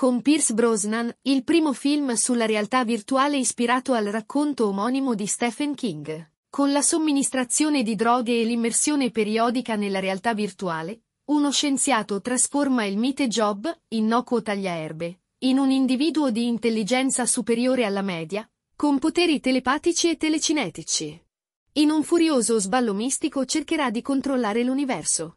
con Pierce Brosnan, il primo film sulla realtà virtuale ispirato al racconto omonimo di Stephen King. Con la somministrazione di droghe e l'immersione periodica nella realtà virtuale, uno scienziato trasforma il mite Job, innocuo tagliaerbe, in un individuo di intelligenza superiore alla media, con poteri telepatici e telecinetici. In un furioso sballo mistico cercherà di controllare l'universo.